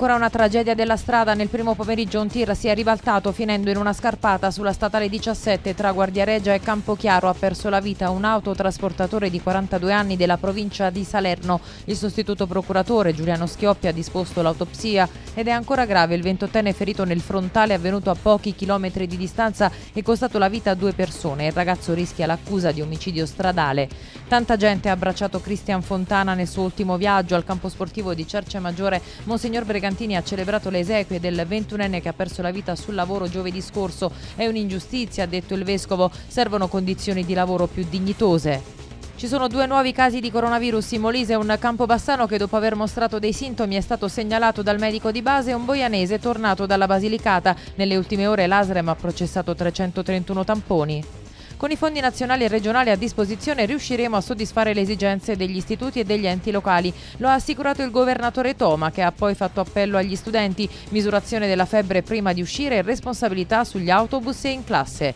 Ancora una tragedia della strada. Nel primo pomeriggio un tir si è ribaltato finendo in una scarpata sulla statale 17 tra Guardiareggia e Campochiaro. Ha perso la vita un autotrasportatore di 42 anni della provincia di Salerno. Il sostituto procuratore Giuliano Schioppi ha disposto l'autopsia ed è ancora grave il 28enne ferito nel frontale avvenuto a pochi chilometri di distanza e costato la vita a due persone. Il ragazzo rischia l'accusa di omicidio stradale. Tanta gente ha abbracciato Cristian Fontana nel suo ultimo viaggio al campo sportivo di Cerce Maggiore. Monsignor Bregantino Brigantini ha celebrato le esequie del 21enne che ha perso la vita sul lavoro giovedì scorso. È un'ingiustizia, ha detto il vescovo, servono condizioni di lavoro più dignitose. Ci sono due nuovi casi di coronavirus in Molise, un campobassano che dopo aver mostrato dei sintomi è stato segnalato dal medico di base e un boianese tornato dalla Basilicata. Nelle ultime ore l'Asrem ha processato 331 tamponi. Con i fondi nazionali e regionali a disposizione riusciremo a soddisfare le esigenze degli istituti e degli enti locali. Lo ha assicurato il governatore Toma, che ha poi fatto appello agli studenti, misurazione della febbre prima di uscire e responsabilità sugli autobus e in classe.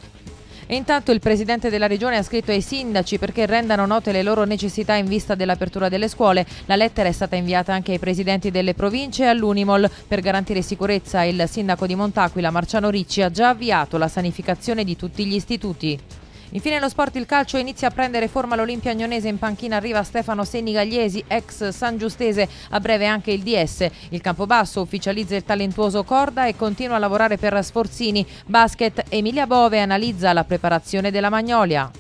E intanto il Presidente della Regione ha scritto ai sindaci perché rendano note le loro necessità in vista dell'apertura delle scuole. La lettera è stata inviata anche ai Presidenti delle province e all'Unimol. Per garantire sicurezza il Sindaco di Montaquila, Marciano Ricci, ha già avviato la sanificazione di tutti gli istituti. Infine lo sport, il calcio inizia a prendere forma all'Olimpia Agnonese, in panchina arriva Stefano Senigagliesi, ex San Giustese, a breve anche il DS. Il Campobasso ufficializza il talentuoso Corda e continua a lavorare per Sforzini. Basket Emilia Bove analizza la preparazione della Magnolia.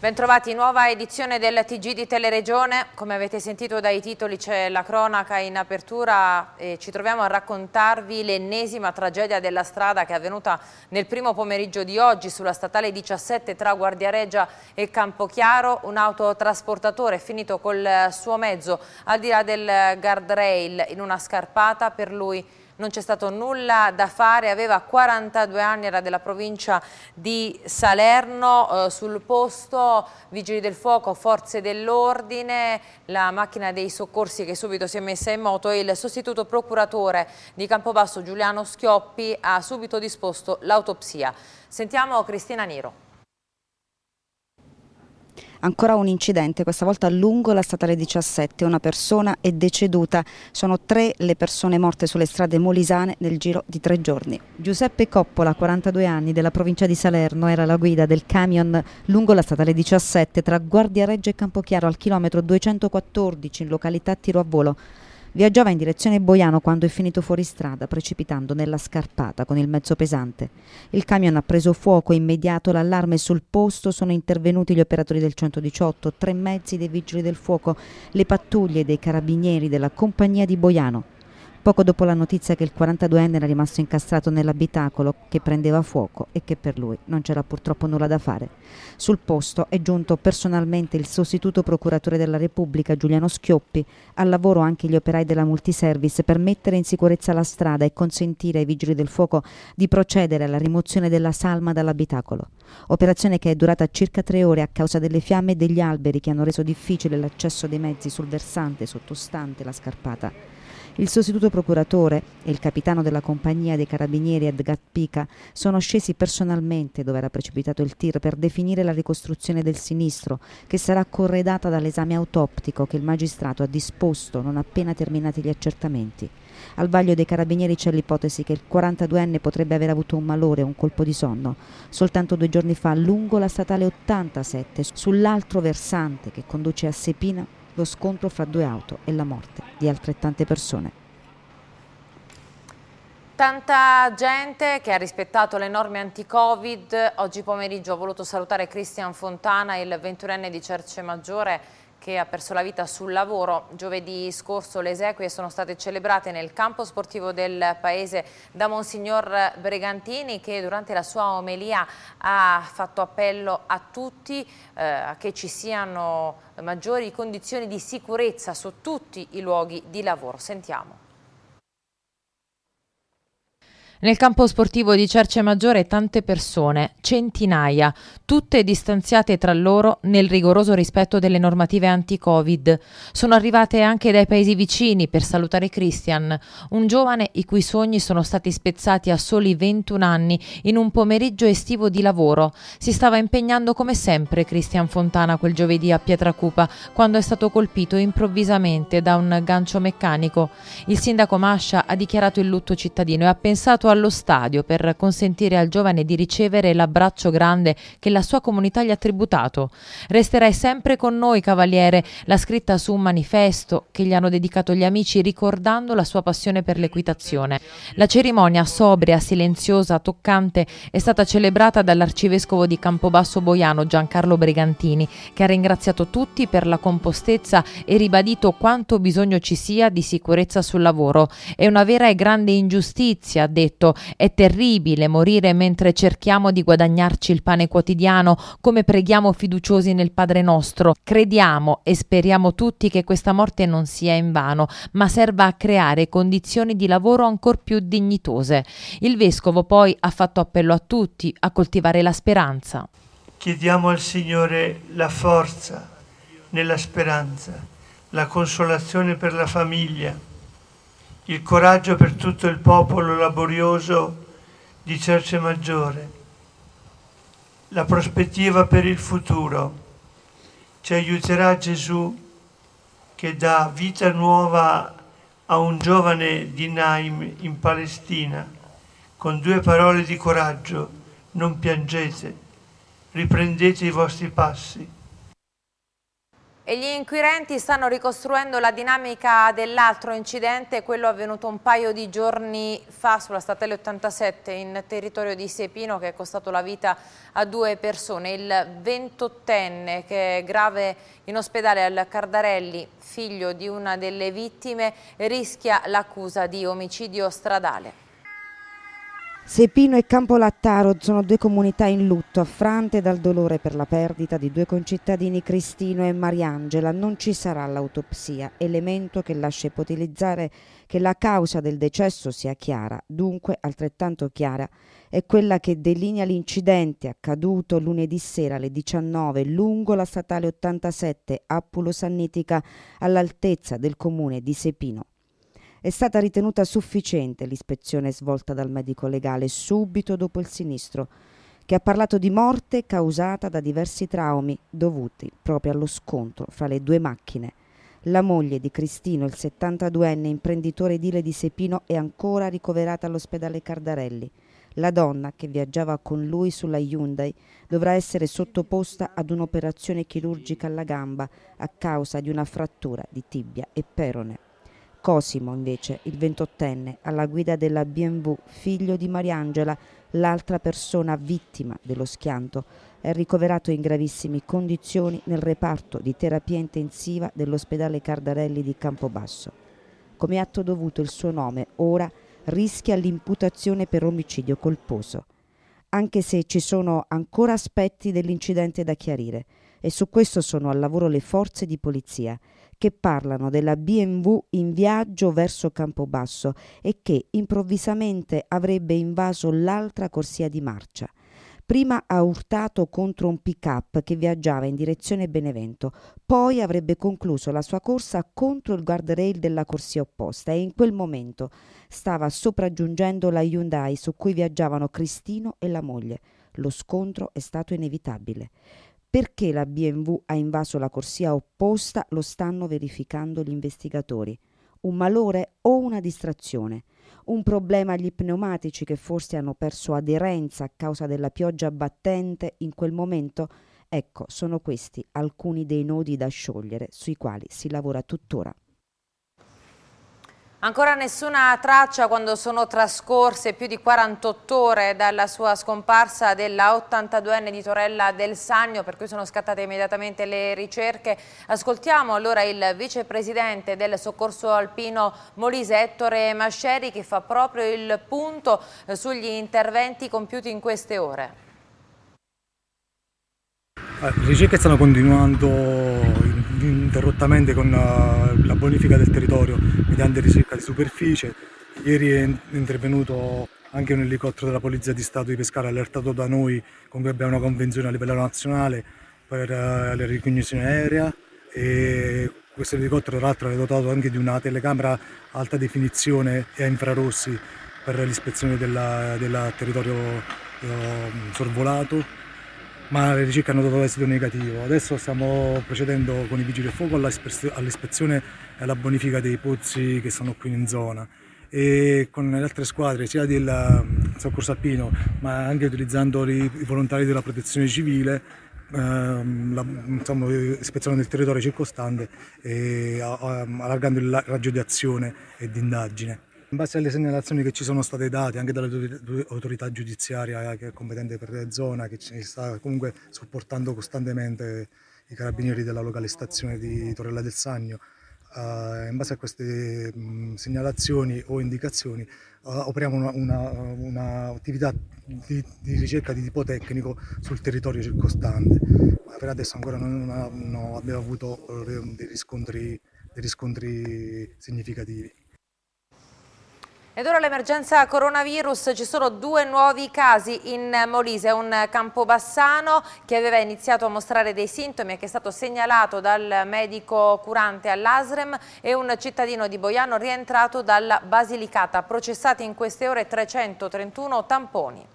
Bentrovati, nuova edizione del TG di Teleregione, come avete sentito dai titoli c'è la cronaca in apertura e ci troviamo a raccontarvi l'ennesima tragedia della strada che è avvenuta nel primo pomeriggio di oggi sulla statale 17 tra Guardiareggia e Campochiaro, un autotrasportatore finito col suo mezzo al di là del guardrail in una scarpata, per lui non c'è stato nulla da fare, aveva 42 anni, era della provincia di Salerno, eh, sul posto vigili del fuoco, forze dell'ordine, la macchina dei soccorsi che subito si è messa in moto e il sostituto procuratore di Campobasso Giuliano Schioppi ha subito disposto l'autopsia. Sentiamo Cristina Niro. Ancora un incidente, questa volta lungo la statale 17, una persona è deceduta. Sono tre le persone morte sulle strade molisane nel giro di tre giorni. Giuseppe Coppola, 42 anni, della provincia di Salerno, era la guida del camion lungo la statale 17 tra Guardia Reggio e Campochiaro al chilometro 214 in località Tiro a Volo. Viaggiava in direzione Boiano quando è finito fuori strada, precipitando nella scarpata con il mezzo pesante. Il camion ha preso fuoco, immediato l'allarme sul posto, sono intervenuti gli operatori del 118, tre mezzi dei vigili del fuoco, le pattuglie dei carabinieri della compagnia di Boiano poco dopo la notizia che il 42enne era rimasto incastrato nell'abitacolo che prendeva fuoco e che per lui non c'era purtroppo nulla da fare. Sul posto è giunto personalmente il sostituto procuratore della Repubblica Giuliano Schioppi, al lavoro anche gli operai della multiservice per mettere in sicurezza la strada e consentire ai vigili del fuoco di procedere alla rimozione della salma dall'abitacolo. Operazione che è durata circa tre ore a causa delle fiamme e degli alberi che hanno reso difficile l'accesso dei mezzi sul versante sottostante la scarpata. Il sostituto procuratore e il capitano della compagnia dei carabinieri Edgat Pica sono scesi personalmente dove era precipitato il tir per definire la ricostruzione del sinistro, che sarà corredata dall'esame autoptico che il magistrato ha disposto non appena terminati gli accertamenti. Al vaglio dei carabinieri c'è l'ipotesi che il 42enne potrebbe aver avuto un malore, un colpo di sonno. Soltanto due giorni fa lungo la statale 87, sull'altro versante che conduce a Sepina, lo scontro fra due auto e la morte di altrettante persone. Tanta gente che ha rispettato le norme anti-Covid. Oggi pomeriggio ho voluto salutare Cristian Fontana, il venturenne di Cerce Maggiore che ha perso la vita sul lavoro. Giovedì scorso le esequie sono state celebrate nel campo sportivo del paese da Monsignor Bregantini che durante la sua omelia ha fatto appello a tutti eh, che ci siano maggiori condizioni di sicurezza su tutti i luoghi di lavoro. Sentiamo. Nel campo sportivo di Cerce Maggiore tante persone, centinaia, tutte distanziate tra loro nel rigoroso rispetto delle normative anti-Covid. Sono arrivate anche dai paesi vicini per salutare Christian, un giovane i cui sogni sono stati spezzati a soli 21 anni in un pomeriggio estivo di lavoro. Si stava impegnando come sempre Christian Fontana quel giovedì a Pietracupa, quando è stato colpito improvvisamente da un gancio meccanico. Il sindaco Mascia ha dichiarato il lutto cittadino e ha pensato allo stadio per consentire al giovane di ricevere l'abbraccio grande che la sua comunità gli ha tributato. Resterai sempre con noi, cavaliere, la scritta su un manifesto che gli hanno dedicato gli amici ricordando la sua passione per l'equitazione. La cerimonia sobria, silenziosa, toccante è stata celebrata dall'arcivescovo di Campobasso Boiano Giancarlo Brigantini, che ha ringraziato tutti per la compostezza e ribadito quanto bisogno ci sia di sicurezza sul lavoro. È una vera e grande ingiustizia, ha detto detto è terribile morire mentre cerchiamo di guadagnarci il pane quotidiano come preghiamo fiduciosi nel Padre nostro. Crediamo e speriamo tutti che questa morte non sia in vano, ma serva a creare condizioni di lavoro ancora più dignitose. Il vescovo poi ha fatto appello a tutti a coltivare la speranza. Chiediamo al Signore la forza nella speranza, la consolazione per la famiglia il coraggio per tutto il popolo laborioso di Cerce Maggiore, la prospettiva per il futuro. Ci aiuterà Gesù che dà vita nuova a un giovane di Naim in Palestina con due parole di coraggio, non piangete, riprendete i vostri passi. E gli inquirenti stanno ricostruendo la dinamica dell'altro incidente, quello avvenuto un paio di giorni fa sulla statale 87 in territorio di Sepino che è costato la vita a due persone. Il 28enne che è grave in ospedale al Cardarelli, figlio di una delle vittime, rischia l'accusa di omicidio stradale. Sepino e Campolattaro sono due comunità in lutto, affrante dal dolore per la perdita di due concittadini Cristino e Mariangela. Non ci sarà l'autopsia, elemento che lascia ipotizzare che la causa del decesso sia chiara. Dunque, altrettanto chiara è quella che delinea l'incidente accaduto lunedì sera alle 19 lungo la statale 87 Appulo Sannitica all'altezza del comune di Sepino. È stata ritenuta sufficiente l'ispezione svolta dal medico legale subito dopo il sinistro, che ha parlato di morte causata da diversi traumi dovuti proprio allo scontro fra le due macchine. La moglie di Cristino, il 72enne imprenditore edile di Sepino, è ancora ricoverata all'ospedale Cardarelli. La donna che viaggiava con lui sulla Hyundai dovrà essere sottoposta ad un'operazione chirurgica alla gamba a causa di una frattura di tibia e perone. Cosimo, invece, il ventottenne, alla guida della BMW, figlio di Mariangela, l'altra persona vittima dello schianto, è ricoverato in gravissime condizioni nel reparto di terapia intensiva dell'ospedale Cardarelli di Campobasso. Come atto dovuto il suo nome ora rischia l'imputazione per omicidio colposo, anche se ci sono ancora aspetti dell'incidente da chiarire e su questo sono al lavoro le forze di polizia che parlano della BMW in viaggio verso Campobasso e che improvvisamente avrebbe invaso l'altra corsia di marcia. Prima ha urtato contro un pick-up che viaggiava in direzione Benevento, poi avrebbe concluso la sua corsa contro il guardrail della corsia opposta e in quel momento stava sopraggiungendo la Hyundai su cui viaggiavano Cristino e la moglie. Lo scontro è stato inevitabile. Perché la BMW ha invaso la corsia opposta lo stanno verificando gli investigatori. Un malore o una distrazione? Un problema agli pneumatici che forse hanno perso aderenza a causa della pioggia battente in quel momento? Ecco, sono questi alcuni dei nodi da sciogliere sui quali si lavora tuttora. Ancora nessuna traccia quando sono trascorse più di 48 ore dalla sua scomparsa della 82enne di Torella del Sagno, per cui sono scattate immediatamente le ricerche. Ascoltiamo allora il vicepresidente del soccorso alpino Molise Ettore Masceri che fa proprio il punto eh, sugli interventi compiuti in queste ore. Ah, le ricerche stanno continuando ininterrottamente con eh, la bonifica del territorio mediante ricerca di superficie. Ieri è intervenuto anche un elicottero della Polizia di Stato di Pescara allertato da noi con cui abbiamo una convenzione a livello nazionale per eh, la ricognizione aerea e questo elicottero tra l'altro è dotato anche di una telecamera alta definizione e a infrarossi per l'ispezione del territorio eh, sorvolato ma le ricerche hanno dato esito negativo. Adesso stiamo procedendo con i vigili del fuoco all'ispezione e alla bonifica dei pozzi che sono qui in zona e con le altre squadre sia del mm, soccorso alpino ma anche utilizzando i volontari della protezione civile ehm, la, insomma, ispezionando il territorio circostante e allargando il raggio di azione e di indagine. In base alle segnalazioni che ci sono state date anche dall'autorità giudiziaria eh, che è competente per la zona, che ci sta comunque supportando costantemente i carabinieri della locale stazione di Torella del Sagno, eh, in base a queste segnalazioni o indicazioni eh, operiamo un'attività di, di, ricerca di tipo tecnico sul territorio circostante. Ma per adesso ancora non, abbiamo avuto dei riscontri, dei riscontri significativi. Ed ora l'emergenza coronavirus, ci sono due nuovi casi in Molise, un campobassano che aveva iniziato a mostrare dei sintomi e che è stato segnalato dal medico curante all'ASREM e un cittadino di Boiano rientrato dalla Basilicata, processati in queste ore 331 tamponi.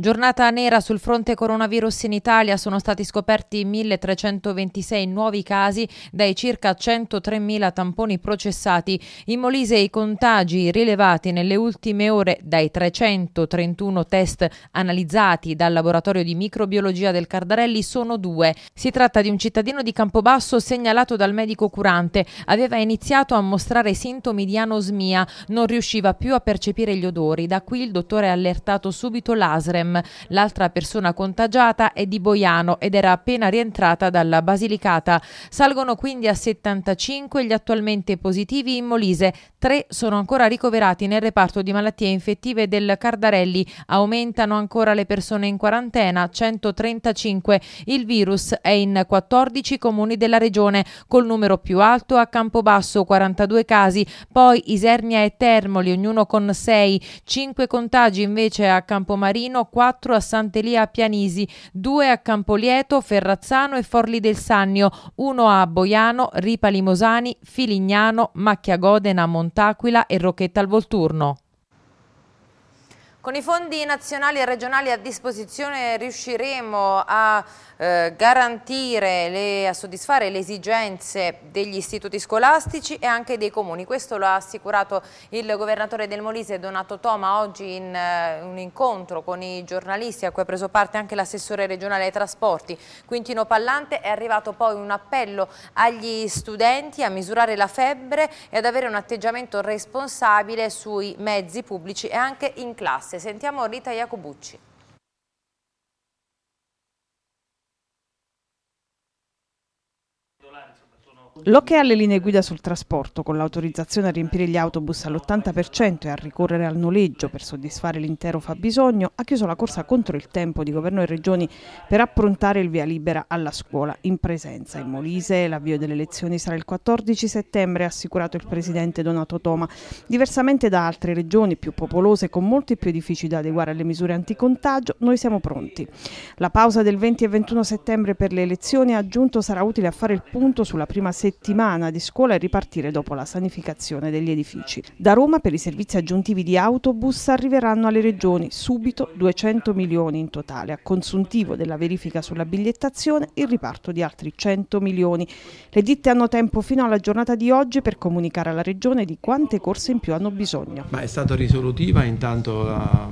Giornata nera sul fronte coronavirus in Italia sono stati scoperti 1326 nuovi casi dai circa 103.000 tamponi processati. In Molise i contagi rilevati nelle ultime ore dai 331 test analizzati dal laboratorio di microbiologia del Cardarelli sono due. Si tratta di un cittadino di Campobasso segnalato dal medico curante. Aveva iniziato a mostrare sintomi di anosmia, non riusciva più a percepire gli odori. Da qui il dottore ha allertato subito l'ASREM. Amsterdam. L'altra persona contagiata è di Boiano ed era appena rientrata dalla Basilicata. Salgono quindi a 75 gli attualmente positivi in Molise, tre sono ancora ricoverati nel reparto di malattie infettive del Cardarelli, aumentano ancora le persone in quarantena, 135. Il virus è in 14 comuni della regione, col numero più alto a Campobasso 42 casi, poi Isernia e Termoli ognuno con 6, 5 contagi invece a Campomarino, 4 4 a Sant'Elia a Pianisi, 2 a Campolieto, Ferrazzano e Forli del Sannio, 1 a Boiano, Ripa Limosani, Filignano, Macchiagodena, Montaquila e Rocchetta al Volturno. Con i fondi nazionali e regionali a disposizione riusciremo a eh, garantire le, a soddisfare le esigenze degli istituti scolastici e anche dei comuni. Questo lo ha assicurato il governatore del Molise Donato Toma oggi in eh, un incontro con i giornalisti a cui ha preso parte anche l'assessore regionale ai trasporti Quintino Pallante. È arrivato poi un appello agli studenti a misurare la febbre e ad avere un atteggiamento responsabile sui mezzi pubblici e anche in classe. Sentiamo Rita Iacobucci. L'ok alle linee guida sul trasporto, con l'autorizzazione a riempire gli autobus all'80% e a ricorrere al noleggio per soddisfare l'intero fabbisogno, ha chiuso la corsa contro il tempo di governo e regioni per approntare il via libera alla scuola in presenza. In Molise l'avvio delle elezioni sarà il 14 settembre, ha assicurato il presidente Donato Toma. Diversamente da altre regioni più popolose con molti più edifici da adeguare alle misure anticontagio, noi siamo pronti. La pausa del 20 e 21 settembre per le elezioni ha aggiunto sarà utile a fare il punto sulla prima serie settimana di scuola e ripartire dopo la sanificazione degli edifici. Da Roma per i servizi aggiuntivi di autobus arriveranno alle regioni subito 200 milioni in totale, a consuntivo della verifica sulla bigliettazione il riparto di altri 100 milioni. Le ditte hanno tempo fino alla giornata di oggi per comunicare alla regione di quante corse in più hanno bisogno. Ma è stata risolutiva intanto la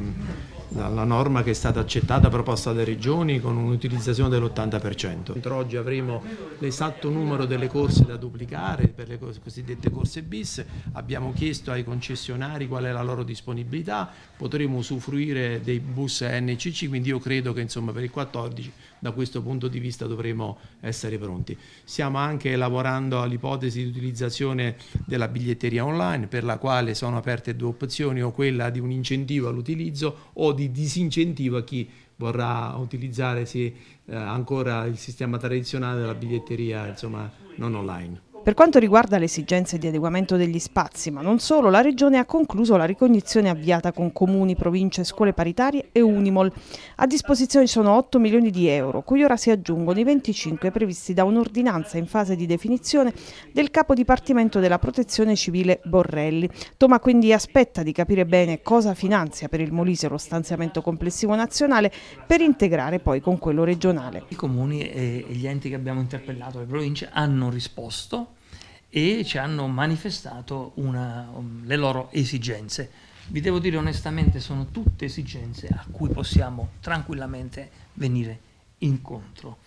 dalla norma che è stata accettata proposta dalle regioni con un'utilizzazione dell'80%. Entro oggi avremo l'esatto numero delle corse da duplicare per le cosiddette corse bis, abbiamo chiesto ai concessionari qual è la loro disponibilità, potremo usufruire dei bus NCC, quindi io credo che insomma, per il 14 da questo punto di vista dovremo essere pronti. Stiamo anche lavorando all'ipotesi di utilizzazione della biglietteria online per la quale sono aperte due opzioni o quella di un incentivo all'utilizzo o di disincentivo a chi vorrà utilizzare sì, eh, ancora il sistema tradizionale della biglietteria insomma, non online. Per quanto riguarda le esigenze di adeguamento degli spazi, ma non solo, la Regione ha concluso la ricognizione avviata con comuni, province, scuole paritarie e Unimol. A disposizione sono 8 milioni di euro, cui ora si aggiungono i 25 previsti da un'ordinanza in fase di definizione del capo dipartimento della protezione civile Borrelli. Toma quindi aspetta di capire bene cosa finanzia per il Molise lo stanziamento complessivo nazionale per integrare poi con quello regionale. I comuni e gli enti che abbiamo interpellato, le province, hanno risposto e ci hanno manifestato una, um, le loro esigenze. Vi devo dire onestamente, sono tutte esigenze a cui possiamo tranquillamente venire incontro.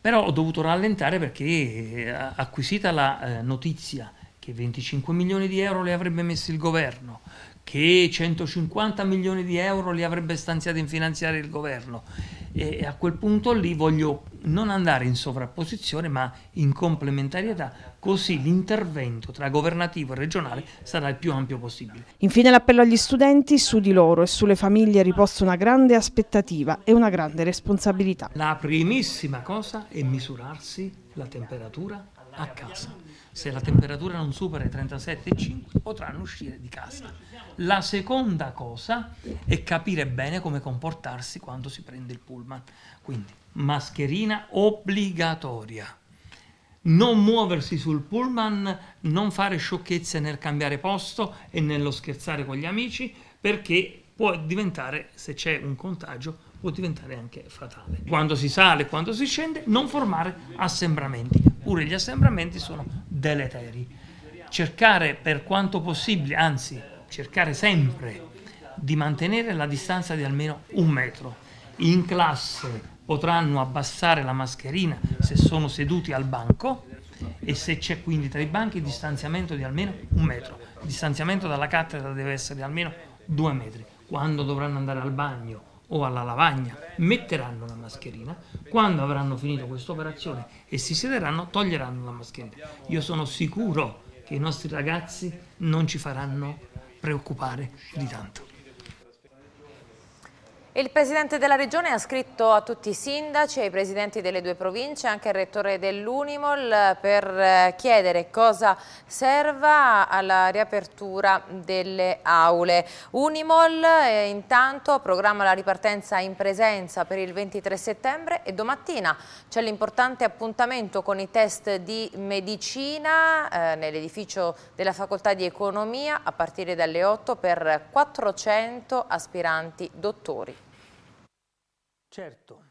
Però ho dovuto rallentare perché eh, acquisita la eh, notizia che 25 milioni di euro li avrebbe messi il governo, che 150 milioni di euro li avrebbe stanziati in finanziare il governo. E a quel punto lì voglio non andare in sovrapposizione ma in complementarietà così l'intervento tra governativo e regionale sarà il più ampio possibile. Infine l'appello agli studenti, su di loro e sulle famiglie riposta una grande aspettativa e una grande responsabilità. La primissima cosa è misurarsi la temperatura a casa. Se la temperatura non supera i 37,5 potranno uscire di casa. La seconda cosa è capire bene come comportarsi quando si prende il pullman. Quindi mascherina obbligatoria non muoversi sul pullman, non fare sciocchezze nel cambiare posto e nello scherzare con gli amici, perché può diventare, se c'è un contagio, può diventare anche fatale. Quando si sale e quando si scende, non formare assembramenti, pure gli assembramenti sono deleteri. Cercare per quanto possibile, anzi cercare sempre di mantenere la distanza di almeno un metro in classe, potranno abbassare la mascherina se sono seduti al banco e se c'è quindi tra i banchi distanziamento di almeno un metro. Il distanziamento dalla cattedra deve essere di almeno due metri. Quando dovranno andare al bagno o alla lavagna metteranno la mascherina, quando avranno finito questa operazione e si siederanno toglieranno la mascherina. Io sono sicuro che i nostri ragazzi non ci faranno preoccupare di tanto. Il Presidente della Regione ha scritto a tutti i sindaci, ai presidenti delle due province, anche al Rettore dell'Unimol per eh, chiedere cosa serva alla riapertura delle aule. Unimol eh, intanto programma la ripartenza in presenza per il 23 settembre e domattina c'è l'importante appuntamento con i test di medicina eh, nell'edificio della Facoltà di Economia a partire dalle 8 per 400 aspiranti dottori. Certo,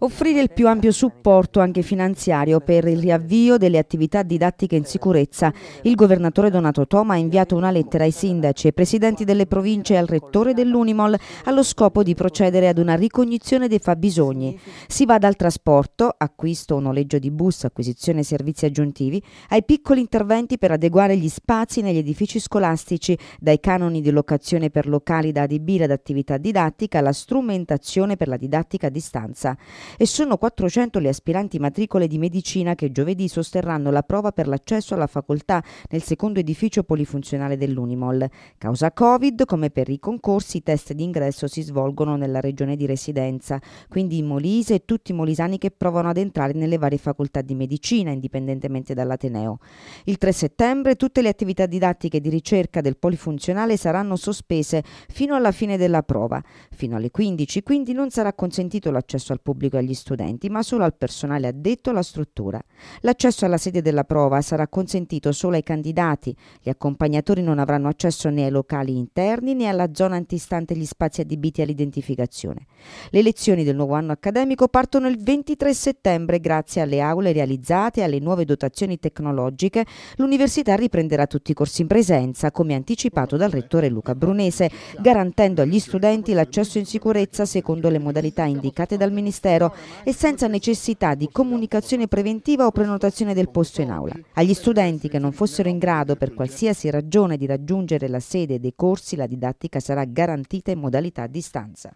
Offrire il più ampio supporto anche finanziario per il riavvio delle attività didattiche in sicurezza. Il governatore Donato Toma ha inviato una lettera ai sindaci e presidenti delle province e al rettore dell'Unimol allo scopo di procedere ad una ricognizione dei fabbisogni. Si va dal trasporto, acquisto o noleggio di bus, acquisizione e servizi aggiuntivi, ai piccoli interventi per adeguare gli spazi negli edifici scolastici, dai canoni di locazione per locali da adibire ad attività didattica alla strumentazione per la didattica a distanza distanza e sono 400 le aspiranti matricole di medicina che giovedì sosterranno la prova per l'accesso alla facoltà nel secondo edificio polifunzionale dell'Unimol. Causa Covid, come per i concorsi, i test d'ingresso si svolgono nella regione di residenza, quindi in Molise e tutti i molisani che provano ad entrare nelle varie facoltà di medicina, indipendentemente dall'Ateneo. Il 3 settembre tutte le attività didattiche di ricerca del polifunzionale saranno sospese fino alla fine della prova. Fino alle 15 quindi non sarà consentito l'accesso l'accesso al pubblico e agli studenti, ma solo al personale addetto alla struttura. L'accesso alla sede della prova sarà consentito solo ai candidati. Gli accompagnatori non avranno accesso né ai locali interni né alla zona antistante gli spazi adibiti all'identificazione. Le lezioni del nuovo anno accademico partono il 23 settembre grazie alle aule realizzate e alle nuove dotazioni tecnologiche. L'università riprenderà tutti i corsi in presenza, come anticipato dal rettore Luca Brunese, garantendo agli studenti l'accesso in sicurezza secondo le modalità indicate effettuate dal Ministero e senza necessità di comunicazione preventiva o prenotazione del posto in aula. Agli studenti che non fossero in grado per qualsiasi ragione di raggiungere la sede dei corsi la didattica sarà garantita in modalità a distanza.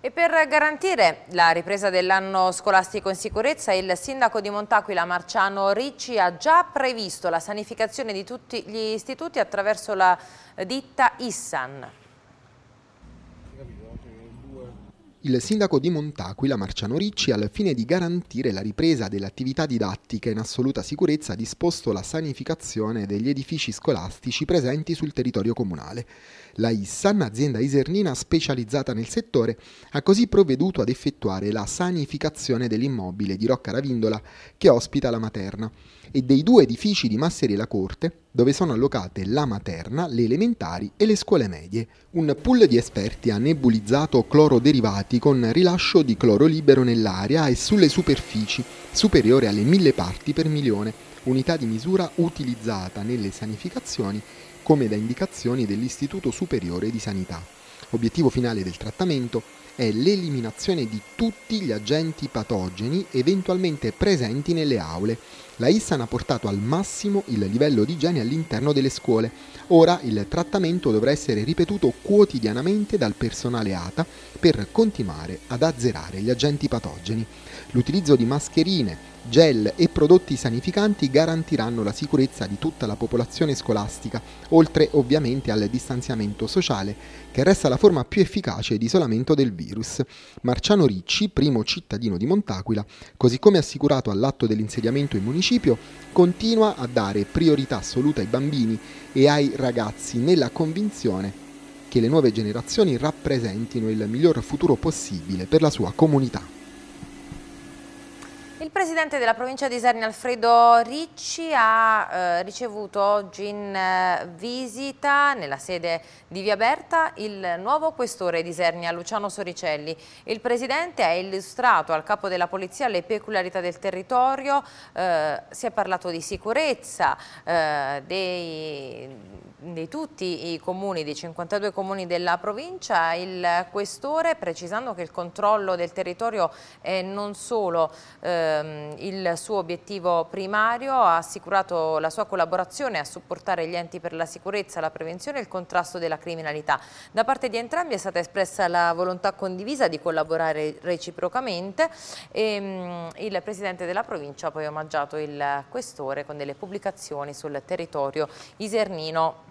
E per garantire la ripresa dell'anno scolastico in sicurezza, il sindaco di Montaquila Marciano Ricci ha già previsto la sanificazione di tutti gli istituti attraverso la ditta Issan. il sindaco di Montaquila Marciano Ricci al fine di garantire la ripresa dell'attività didattica in assoluta sicurezza ha disposto la sanificazione degli edifici scolastici presenti sul territorio comunale. La Issan, azienda isernina specializzata nel settore, ha così provveduto ad effettuare la sanificazione dell'immobile di Rocca Ravindola che ospita la materna e dei due edifici di Masseri e la Corte, dove sono allocate la materna, le elementari e le scuole medie. Un pool di esperti ha nebulizzato cloro derivati con rilascio di cloro libero nell'aria e sulle superfici, superiore alle 1000 parti per milione, unità di misura utilizzata nelle sanificazioni come da indicazioni dell'Istituto Superiore di Sanità. Obiettivo finale del trattamento è l'eliminazione di tutti gli agenti patogeni eventualmente presenti nelle aule. La Issan ha portato al massimo il livello di igiene all'interno delle scuole. Ora il trattamento dovrà essere ripetuto quotidianamente dal personale ATA per continuare ad azzerare gli agenti patogeni. L'utilizzo di mascherine, gel e prodotti sanificanti garantiranno la sicurezza di tutta la popolazione scolastica, oltre ovviamente al distanziamento sociale, che resta la forma più efficace di isolamento del virus. Marciano Ricci, primo cittadino di Montaquila, così come assicurato all'atto dell'insediamento in municipio, continua a dare priorità assoluta ai bambini e ai ragazzi nella convinzione che le nuove generazioni rappresentino il miglior futuro possibile per la sua comunità. Il presidente della provincia di Isernia, Alfredo Ricci, ha eh, ricevuto oggi in eh, visita nella sede di Via Berta il nuovo questore di Isernia, Luciano Soricelli. Il presidente ha illustrato al capo della polizia le peculiarità del territorio, eh, si è parlato di sicurezza, eh, dei di tutti i comuni, dei 52 comuni della provincia, il questore precisando che il controllo del territorio è non solo eh, ehm, il suo obiettivo primario, ha assicurato la sua collaborazione a supportare gli enti per la sicurezza, la prevenzione e il contrasto della criminalità. Da parte di entrambi è stata espressa la volontà condivisa di collaborare reciprocamente e ehm, mh, il Presidente della provincia ha poi omaggiato il Questore con delle pubblicazioni sul territorio isernino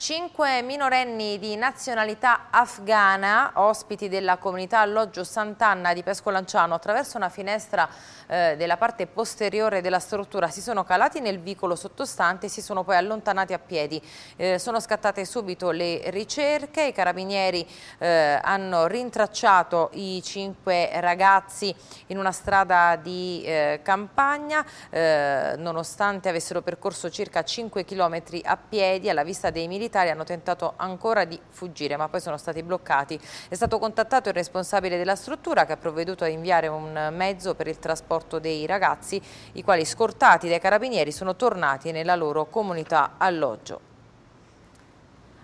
Cinque minorenni di nazionalità afghana, ospiti della comunità alloggio Sant'Anna di Pescolanciano, attraverso una finestra eh, della parte posteriore della struttura, si sono calati nel vicolo sottostante e si sono poi allontanati a piedi. Eh, sono scattate subito le ricerche, i carabinieri eh, hanno rintracciato i cinque ragazzi in una strada di eh, campagna, eh, nonostante avessero percorso circa 5 km a piedi alla vista dei militari militari hanno tentato ancora di fuggire ma poi sono stati bloccati. È stato contattato il responsabile della struttura che ha provveduto a inviare un mezzo per il trasporto dei ragazzi i quali scortati dai carabinieri sono tornati nella loro comunità alloggio.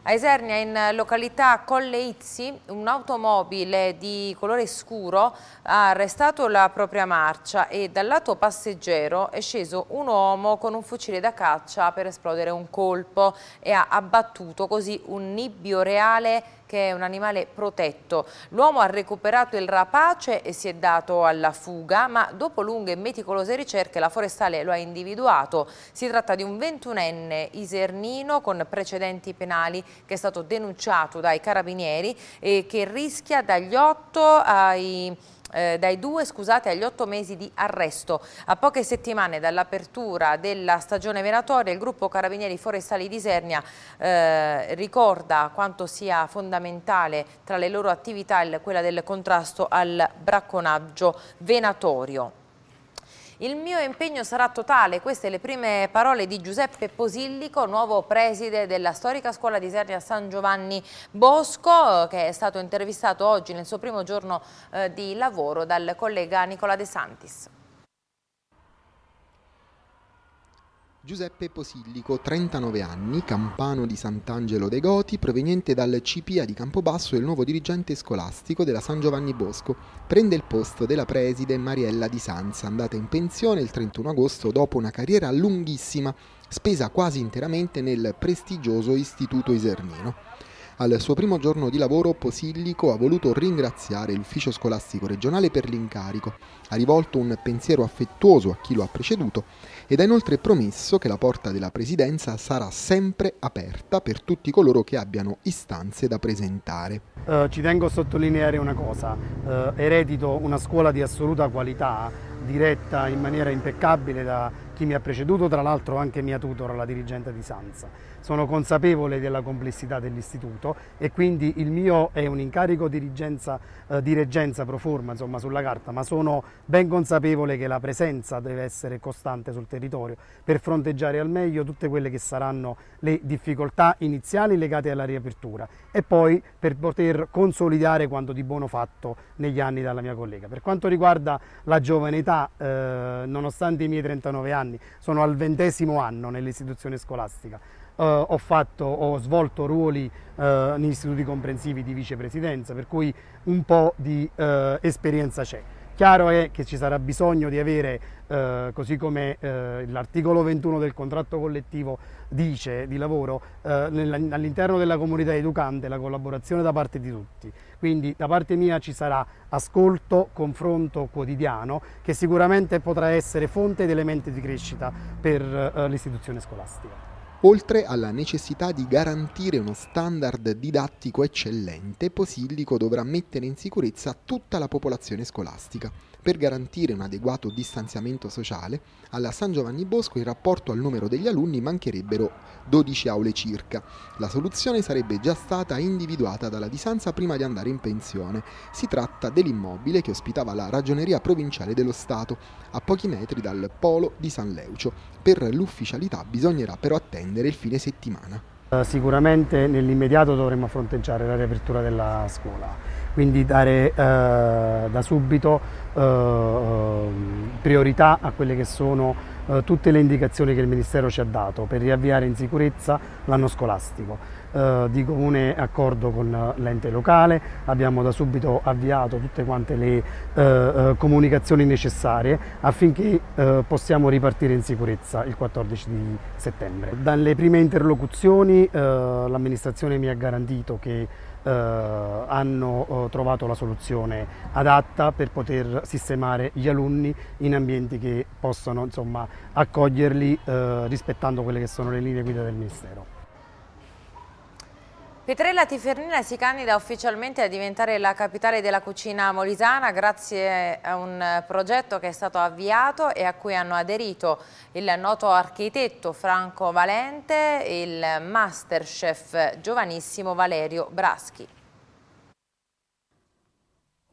A Esernia, in località Colle Izzi, un'automobile di colore scuro ha arrestato la propria marcia e dal lato passeggero è sceso un uomo con un fucile da caccia per esplodere un colpo e ha abbattuto così un nibbio reale che è un animale protetto. L'uomo ha recuperato il rapace e si è dato alla fuga, ma dopo lunghe e meticolose ricerche la forestale lo ha individuato. Si tratta di un 21enne isernino con precedenti penali che è stato denunciato dai carabinieri e che rischia dagli 8 ai eh, dai due scusate, agli otto mesi di arresto. A poche settimane dall'apertura della stagione venatoria il gruppo Carabinieri Forestali di Sernia eh, ricorda quanto sia fondamentale tra le loro attività quella del contrasto al bracconaggio venatorio. Il mio impegno sarà totale, queste le prime parole di Giuseppe Posillico, nuovo preside della storica scuola di Sernia San Giovanni Bosco, che è stato intervistato oggi nel suo primo giorno eh, di lavoro dal collega Nicola De Santis. Giuseppe Posillico, 39 anni, campano di Sant'Angelo dei Goti, proveniente dal CPA di Campobasso e il nuovo dirigente scolastico della San Giovanni Bosco, prende il posto della preside Mariella Di Sanza, andata in pensione il 31 agosto dopo una carriera lunghissima, spesa quasi interamente nel prestigioso istituto isernino. Al suo primo giorno di lavoro Posillico ha voluto ringraziare l'ufficio scolastico regionale per l'incarico, ha rivolto un pensiero affettuoso a chi lo ha preceduto ed ha inoltre promesso che la porta della Presidenza sarà sempre aperta per tutti coloro che abbiano istanze da presentare. Eh, ci tengo a sottolineare una cosa, eh, eredito una scuola di assoluta qualità, diretta in maniera impeccabile da chi mi ha preceduto, tra l'altro anche mia tutora, la dirigente di Sanza. Sono consapevole della complessità dell'istituto e quindi il mio è un incarico di, eh, di reggenza pro forma insomma, sulla carta, ma sono ben consapevole che la presenza deve essere costante sul territorio per fronteggiare al meglio tutte quelle che saranno le difficoltà iniziali legate alla riapertura e poi per poter consolidare quanto di buono fatto negli anni dalla mia collega. Per quanto riguarda la giovane età, eh, nonostante i miei 39 anni, anni, sono al ventesimo anno nell'istituzione scolastica. Uh, ho, fatto, ho, svolto ruoli uh, negli istituti comprensivi di vicepresidenza, per cui un po' di uh, esperienza c'è. Chiaro è che ci sarà bisogno di avere eh, così come eh, l'articolo 21 del contratto collettivo dice di lavoro, eh, all'interno della comunità educante la collaborazione da parte di tutti. Quindi da parte mia ci sarà ascolto, confronto quotidiano che sicuramente potrà essere fonte ed elemento di crescita per eh, l'istituzione scolastica oltre alla necessità di garantire uno standard didattico eccellente, Posillico dovrà mettere in sicurezza tutta la popolazione scolastica. Per garantire un adeguato distanziamento sociale, alla San Giovanni Bosco in rapporto al numero degli alunni mancherebbero 12 aule circa. La soluzione sarebbe già stata individuata dalla distanza prima di andare in pensione. Si tratta dell'immobile che ospitava la ragioneria provinciale dello Stato, a pochi metri dal polo di San Leucio. Per l'ufficialità bisognerà però attendere il fine settimana. Eh, sicuramente nell'immediato dovremo fronteggiare la riapertura della scuola quindi dare eh, da subito eh, eh, priorità a quelle che sono eh, tutte le indicazioni che il Ministero ci ha dato per riavviare in sicurezza l'anno scolastico. Eh, di comune accordo con l'ente locale abbiamo da subito avviato tutte quante le eh, comunicazioni necessarie affinché possiamo ripartire in sicurezza il 14 di settembre. Dalle prime interlocuzioni l'amministrazione mi ha garantito che eh, hanno eh, trovato la soluzione adatta per poter sistemare gli alunni in ambienti che possano insomma, accoglierli eh, rispettando quelle che sono le linee guida del Ministero. Petrella Tifernina si candida ufficialmente a diventare la capitale della cucina molisana grazie a un progetto che è stato avviato e a cui hanno aderito il noto architetto Franco Valente e il masterchef giovanissimo Valerio Braschi.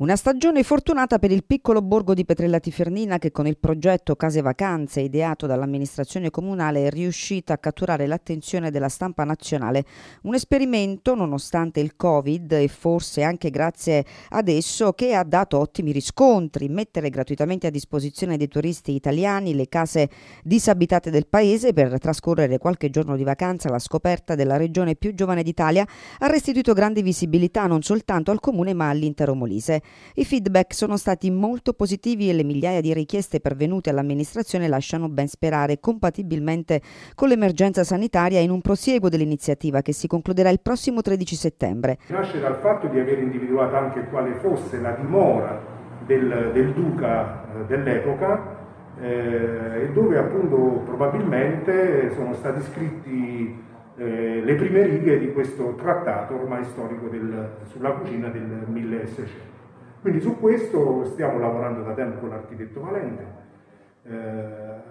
Una stagione fortunata per il piccolo borgo di Petrella Tifernina che con il progetto Case Vacanze ideato dall'amministrazione comunale è riuscita a catturare l'attenzione della stampa nazionale. Un esperimento, nonostante il Covid e forse anche grazie ad esso, che ha dato ottimi riscontri. Mettere gratuitamente a disposizione dei turisti italiani le case disabitate del paese per trascorrere qualche giorno di vacanza alla scoperta della regione più giovane d'Italia ha restituito grande visibilità non soltanto al comune ma all'intero Molise. I feedback sono stati molto positivi e le migliaia di richieste pervenute all'amministrazione lasciano ben sperare, compatibilmente con l'emergenza sanitaria in un prosieguo dell'iniziativa che si concluderà il prossimo 13 settembre. Nasce dal fatto di aver individuato anche quale fosse la dimora del, del duca eh, dell'epoca eh, e dove appunto probabilmente sono stati scritti eh, le prime righe di questo trattato ormai storico del, sulla cucina del 1600. Quindi su questo stiamo lavorando da tempo con l'architetto Valente, eh,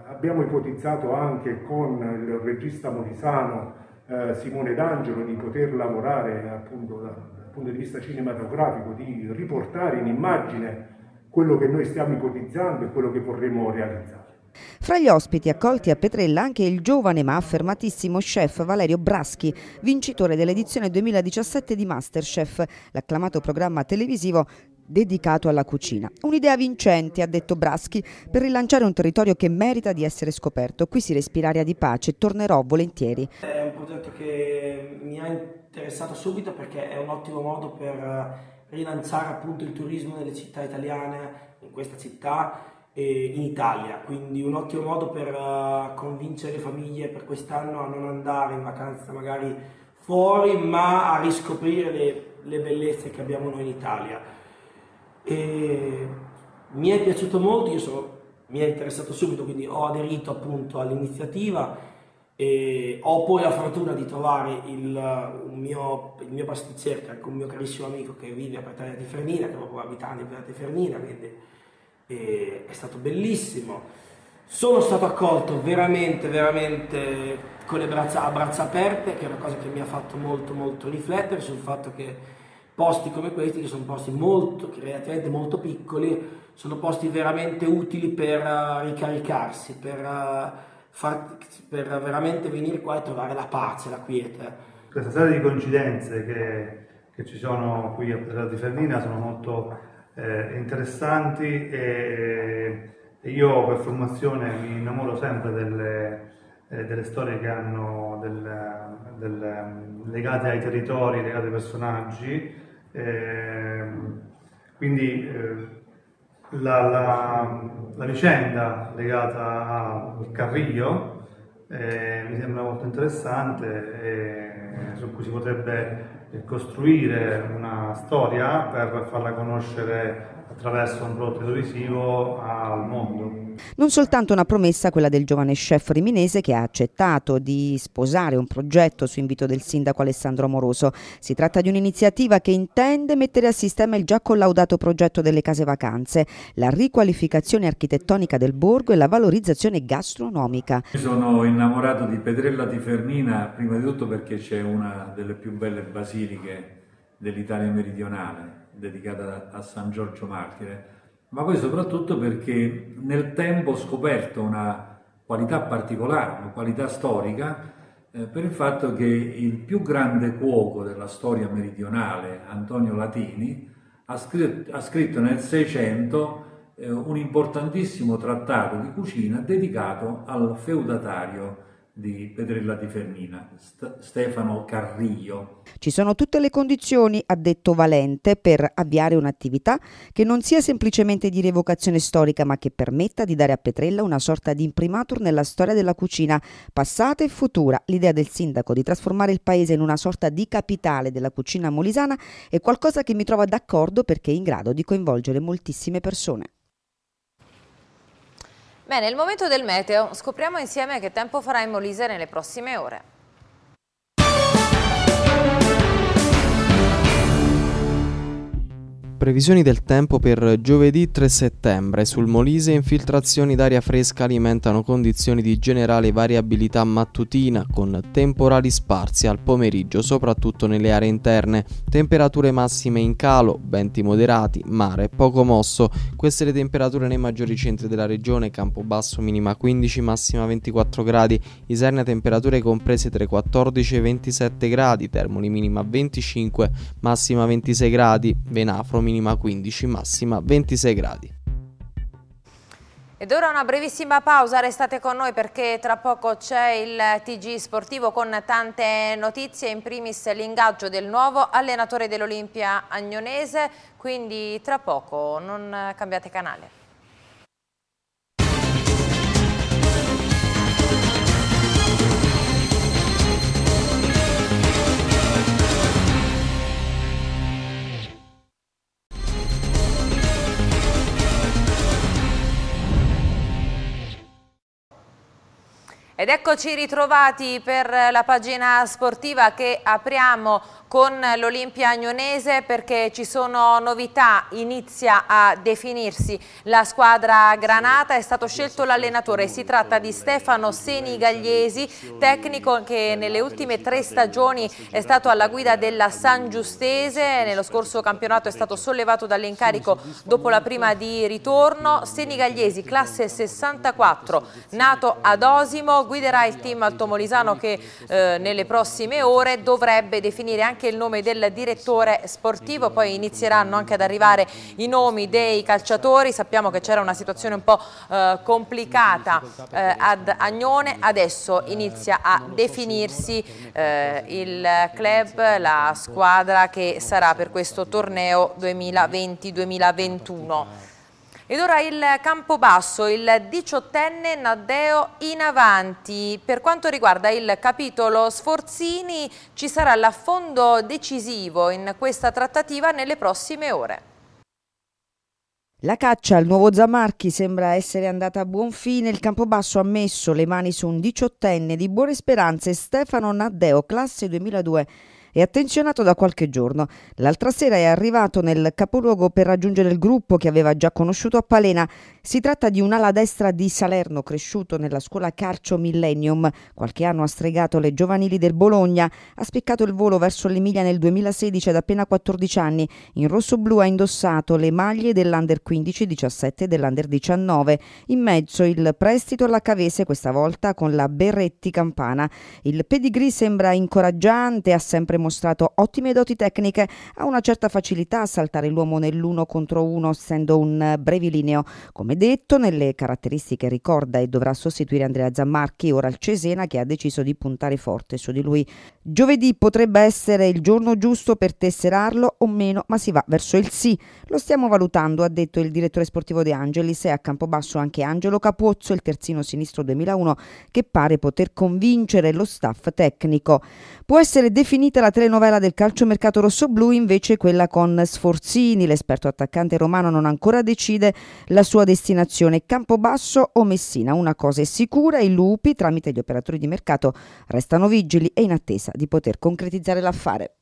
abbiamo ipotizzato anche con il regista molisano eh, Simone D'Angelo di poter lavorare appunto dal punto di vista cinematografico, di riportare in immagine quello che noi stiamo ipotizzando e quello che vorremmo realizzare. Fra gli ospiti accolti a Petrella anche il giovane ma affermatissimo chef Valerio Braschi, vincitore dell'edizione 2017 di Masterchef, l'acclamato programma televisivo dedicato alla cucina. Un'idea vincente, ha detto Braschi, per rilanciare un territorio che merita di essere scoperto. Qui si respira aria di pace, tornerò volentieri. È un progetto che mi ha interessato subito perché è un ottimo modo per rilanciare appunto il turismo nelle città italiane, in questa città e in Italia, quindi un ottimo modo per eh, convincere le famiglie per quest'anno a non andare in vacanza magari fuori, ma a riscoprire le, le bellezze che abbiamo noi in Italia. E mi è piaciuto molto, sono, mi è interessato subito, quindi ho aderito appunto all'iniziativa e ho poi la fortuna di trovare il, il mio, il mio pasticcere, che è un mio carissimo amico che vive a Petagna di Fernina, che è proprio abitante di Petagna di Fernina, quindi e, è stato bellissimo. Sono stato accolto veramente, veramente con le braccia a braccia aperte, che è una cosa che mi ha fatto molto, molto riflettere sul fatto che posti come questi, che sono posti molto, creativamente molto piccoli, sono posti veramente utili per eh, ricaricarsi, per, eh, far, per veramente venire qua e trovare la pace, la quiete. Questa serie di coincidenze che, che ci sono qui a Piazza di Fernina sono molto eh, interessanti e io per formazione mi innamoro sempre delle, eh, delle storie che hanno del, del, legate ai territori, legate ai personaggi Ehm, quindi eh, la, la, la, vicenda legata al Carrillo eh, mi sembra molto interessante e su cui si potrebbe costruire una storia per farla conoscere attraverso un prodotto televisivo al mondo. Non soltanto una promessa quella del giovane chef riminese che ha accettato di sposare un progetto su invito del sindaco Alessandro Amoroso. Si tratta di un'iniziativa che intende mettere a sistema il già collaudato progetto delle case vacanze, la riqualificazione architettonica del borgo e la valorizzazione gastronomica. Sono innamorato di Pedrella di Fernina prima di tutto perché c'è una delle più belle basiliche dell'Italia meridionale dedicata a San Giorgio Martire ma poi soprattutto perché nel tempo ho scoperto una qualità particolare, una qualità storica, eh, per il fatto che il più grande cuoco della storia meridionale, Antonio Latini, ha scritto, ha scritto nel 600 eh, un importantissimo trattato di cucina dedicato al feudatario di Pedrella di Fermina, St- Stefano Carrillo. Ci sono tutte le condizioni, ha detto Valente, per avviare un'attività che non sia semplicemente di rievocazione storica, ma che permetta di dare a Petrella una sorta di imprimatur nella storia della cucina, passata e futura. L'idea del sindaco di trasformare il paese in una sorta di capitale della cucina molisana è qualcosa che mi trova d'accordo perché è in grado di coinvolgere moltissime persone. Bene, il momento del meteo. Scopriamo insieme che tempo farà in Molise nelle prossime ore. Previsioni del tempo per giovedì 3 settembre. Sul Molise infiltrazioni d'aria fresca alimentano condizioni di generale variabilità mattutina con temporali sparsi al pomeriggio, soprattutto nelle aree interne. Temperature massime in calo, venti moderati, mare poco mosso. Queste le temperature nei maggiori centri della regione, campo basso minima 15, massima 24 gradi, Isernia temperature comprese tra i 14 e i 27 gradi, Termoli minima 25, massima 26 gradi, Venafro minima minima 15, massima 26 gradi. Ed ora una brevissima pausa, restate con noi perché tra poco c'è il TG sportivo con tante notizie, in primis l'ingaggio del nuovo allenatore dell'Olimpia Agnonese, quindi tra poco non cambiate canale. Ed eccoci ritrovati per la pagina sportiva che apriamo con l'Olimpia Agnonese perché ci sono novità, inizia a definirsi la squadra Granata, è stato scelto l'allenatore, si tratta di Stefano Seni Gagliesi, tecnico che nelle ultime tre stagioni è stato alla guida della San Giustese, nello scorso campionato è stato sollevato dall'incarico dopo la prima di ritorno, Seni Gagliesi classe 64, nato ad Osimo, guiderà il team altomolisano che eh, nelle prossime ore dovrebbe definire anche il nome del direttore sportivo, poi inizieranno anche ad arrivare i nomi dei calciatori, sappiamo che c'era una situazione un po' eh, complicata eh, ad Agnone, adesso inizia a definirsi eh, il club, la squadra che sarà per questo torneo 2020-2021. Ed ora il Campobasso, il diciottenne Naddeo in avanti. Per quanto riguarda il capitolo Sforzini ci sarà l'affondo decisivo in questa trattativa nelle prossime ore. La caccia al nuovo Zamarchi sembra essere andata a buon fine. Il Campobasso ha messo le mani su un diciottenne di buone speranze, Stefano Naddeo, classe 2002 è attenzionato da qualche giorno. L'altra sera è arrivato nel capoluogo per raggiungere il gruppo che aveva già conosciuto a Palena. Si tratta di un ala destra di Salerno cresciuto nella scuola Carcio Millennium. Qualche anno ha stregato le giovanili del Bologna, ha spiccato il volo verso l'Emilia nel 2016 ad appena 14 anni. In rosso-blu ha indossato le maglie dell'Under 15, 17 e dell'Under 19. In mezzo il prestito alla Cavese, questa volta con la Berretti Campana. Il pedigree sembra incoraggiante, ha sempre mostrato ottime doti tecniche, ha una certa facilità a saltare l'uomo nell'uno contro uno, essendo un brevilineo. Come detto, nelle caratteristiche ricorda e dovrà sostituire Andrea Zammarchi, ora il Cesena, che ha deciso di puntare forte su di lui. Giovedì potrebbe essere il giorno giusto per tesserarlo o meno, ma si va verso il sì. Lo stiamo valutando, ha detto il direttore sportivo De Angelis e a Campobasso anche Angelo Capozzo, il terzino sinistro 2001, che pare poter convincere lo staff tecnico. Può essere definita la telenovela del calciomercato rossoblù, invece quella con Sforzini, l'esperto attaccante romano non ancora decide la sua destinazione, Campobasso o Messina. Una cosa è sicura, i lupi tramite gli operatori di mercato restano vigili e in attesa di poter concretizzare l'affare.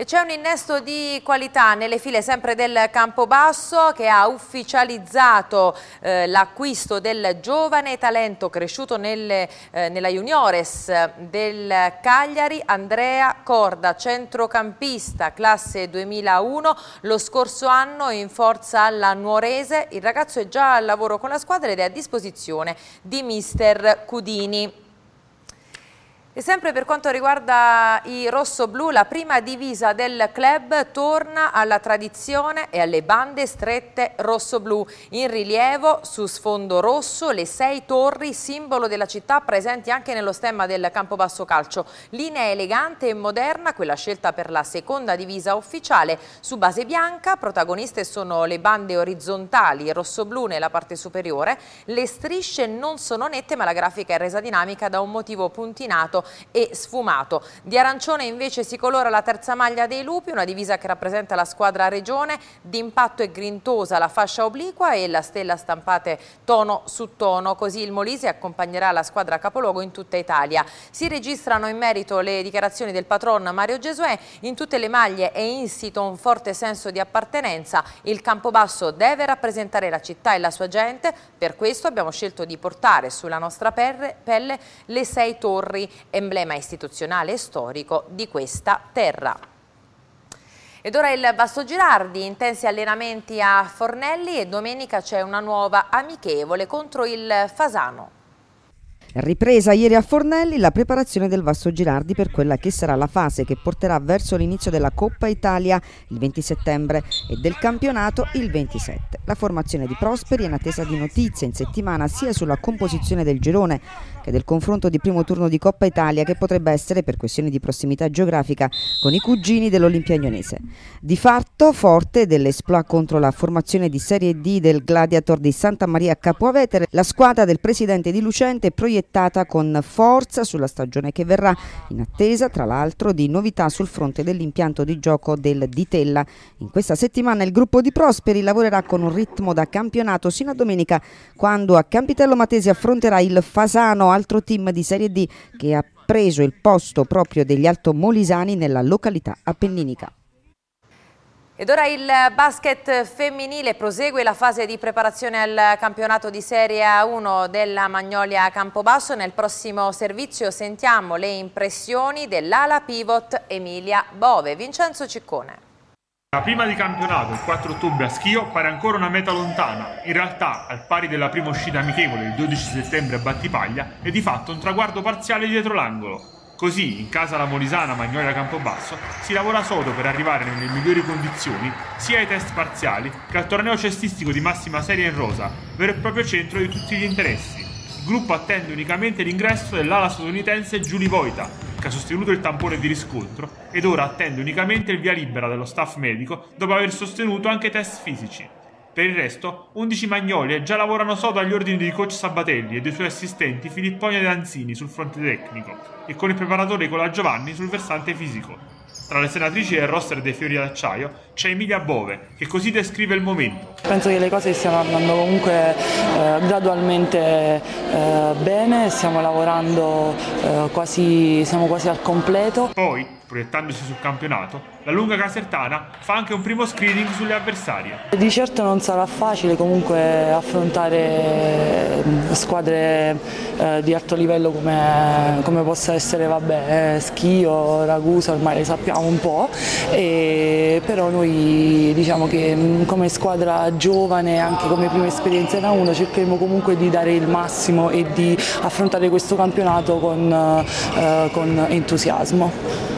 E c'è un innesto di qualità nelle file sempre del Campobasso che ha ufficializzato eh, l'acquisto del giovane talento cresciuto nelle, eh, nella Juniores del Cagliari, Andrea Corda, centrocampista, classe 2001. Lo scorso anno in forza alla Nuorese, il ragazzo è già al lavoro con la squadra ed è a disposizione di mister Cudini. E sempre per quanto riguarda i rossoblù, la prima divisa del club torna alla tradizione e alle bande strette rossoblù. In rilievo, su sfondo rosso, le sei torri, simbolo della città, presenti anche nello stemma del Campobasso Calcio. Linea elegante e moderna, quella scelta per la seconda divisa ufficiale. Su base bianca, protagoniste sono le bande orizzontali rossoblù nella parte superiore. Le strisce non sono nette, ma la grafica è resa dinamica da un motivo puntinato e sfumato. Di arancione invece si colora la terza maglia dei lupi, una divisa che rappresenta la squadra regione, d'impatto e grintosa la fascia obliqua e la stella stampate tono su tono, così il Molise accompagnerà la squadra capoluogo in tutta Italia. Si registrano in merito le dichiarazioni del patron Mario Gesuè, in tutte le maglie è insito un forte senso di appartenenza, il Campobasso deve rappresentare la città e la sua gente, per questo abbiamo scelto di portare sulla nostra pelle le sei torri e emblema istituzionale e storico di questa terra. Ed ora il Basso Girardi, intensi allenamenti a Fornelli e domenica c'è una nuova amichevole contro il Fasano. Ripresa ieri a Fornelli la preparazione del Vasto Girardi per quella che sarà la fase che porterà verso l'inizio della Coppa Italia il 20 settembre e del campionato il 27. La formazione di Prosperi è in attesa di notizie in settimana sia sulla composizione del girone che del confronto di primo turno di Coppa Italia che potrebbe essere per questioni di prossimità geografica con i cugini dell'Olimpia Agnonese. Di fatto forte dell'esploit contro la formazione di Serie D del Gladiator di Santa Maria Capovetere, la squadra del presidente di Lucente proietta proiettata con forza sulla stagione che verrà, in attesa tra l'altro di novità sul fronte dell'impianto di gioco del Ditella. In questa settimana il gruppo di Prosperi lavorerà con un ritmo da campionato sino a domenica, quando a Campitello Matesi affronterà il Fasano, altro team di Serie D che ha preso il posto proprio degli Altomolisani nella località appenninica. Ed ora il basket femminile prosegue la fase di preparazione al campionato di Serie 1 della Magnolia Campobasso. Nel prossimo servizio sentiamo le impressioni dell'ala pivot Emilia Bove. Vincenzo Ciccone. La prima di campionato, il 4 ottobre a Schio, pare ancora una meta lontana. In realtà, al pari della prima uscita amichevole il 12 settembre a Battipaglia, è di fatto un traguardo parziale dietro l'angolo. Così, in casa la Molisana, Magnolia Campobasso, si lavora sodo per arrivare nelle migliori condizioni sia ai test parziali che al torneo cestistico di massima serie in rosa, vero e proprio centro di tutti gli interessi. Il gruppo attende unicamente l'ingresso dell'ala statunitense Julie Voita, che ha sostenuto il tampone di riscontro, ed ora attende unicamente il via libera dello staff medico dopo aver sostenuto anche test fisici. Per il resto, 11 magnolie già lavorano sodo agli ordini di coach Sabatelli e dei suoi assistenti Filipponi De Anzini sul fronte tecnico e con il preparatore Nicola Giovanni sul versante fisico. Tra le senatrici del roster dei fiori d'acciaio c'è Emilia Bove, che così descrive il momento. Penso che le cose stiano andando comunque eh, gradualmente eh, bene, stiamo lavorando eh, quasi, siamo quasi al completo. Poi, Proiettandosi sul campionato, la lunga casertana fa anche un primo screening sulle avversarie. Di certo non sarà facile comunque affrontare mm, squadre eh, di alto livello come, come possa essere vabbè, eh, Schio, Ragusa, ormai le sappiamo un po', e, però noi diciamo che mm, come squadra giovane, anche come prima esperienza in A1, cercheremo comunque di dare il massimo e di affrontare questo campionato con, eh, con entusiasmo.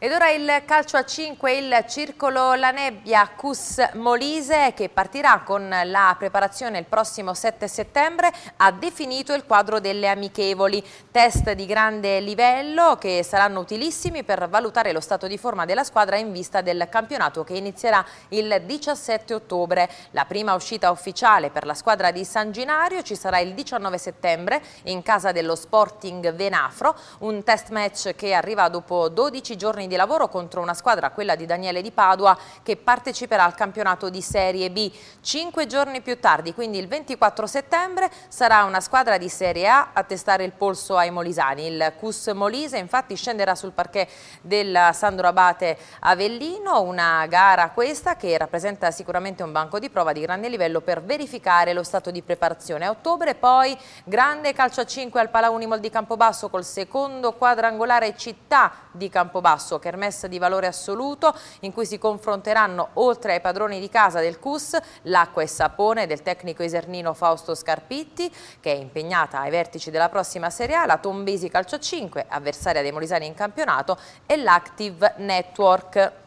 Ed ora il calcio a 5, il Circolo La Nebbia Cus Molise che partirà con la preparazione il prossimo 7 settembre ha definito il quadro delle amichevoli, test di grande livello che saranno utilissimi per valutare lo stato di forma della squadra in vista del campionato che inizierà il 17 ottobre. La prima uscita ufficiale per la squadra di San Ginario ci sarà il 19 settembre in casa dello Sporting Venafro, un test match che arriva dopo 12 giorni di lavoro contro una squadra, quella di Daniele Di Padua, che parteciperà al campionato di Serie B. Cinque giorni più tardi, quindi il 24 settembre, sarà una squadra di Serie A a testare il polso ai molisani. Il Cus Molise infatti scenderà sul parquet del Sandro Abate Avellino, una gara questa che rappresenta sicuramente un banco di prova di grande livello per verificare lo stato di preparazione. A ottobre poi grande calcio a 5 al Palaunimol di Campobasso col secondo quadrangolare città di Campobasso Kermesse di valore assoluto in cui si confronteranno oltre ai padroni di casa del CUS l'acqua e sapone del tecnico esernino Fausto Scarpitti che è impegnata ai vertici della prossima Serie A, la Tombesi Calcio 5 avversaria dei Molisani in campionato e l'Active Network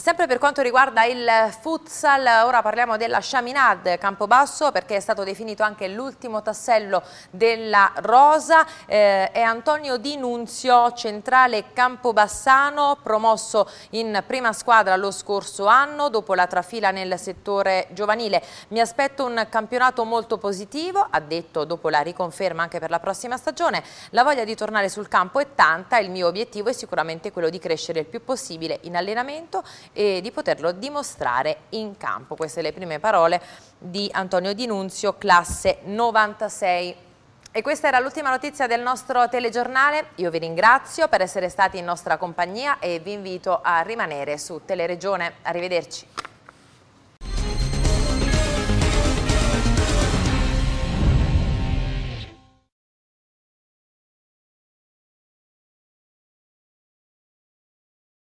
sempre per quanto riguarda il futsal, ora parliamo della Chaminade Campobasso perché è stato definito anche l'ultimo tassello della rosa. Eh, è Antonio Di Nunzio, centrale campobassano, promosso in prima squadra lo scorso anno dopo la trafila nel settore giovanile. Mi aspetto un campionato molto positivo, ha detto dopo la riconferma anche per la prossima stagione. La voglia di tornare sul campo è tanta, il mio obiettivo è sicuramente quello di crescere il più possibile in allenamento e di poterlo dimostrare in campo. Queste le prime parole di Antonio Di Nunzio, classe 96. E questa era l'ultima notizia del nostro telegiornale. Io vi ringrazio per essere stati in nostra compagnia e vi invito a rimanere su Teleregione. Arrivederci.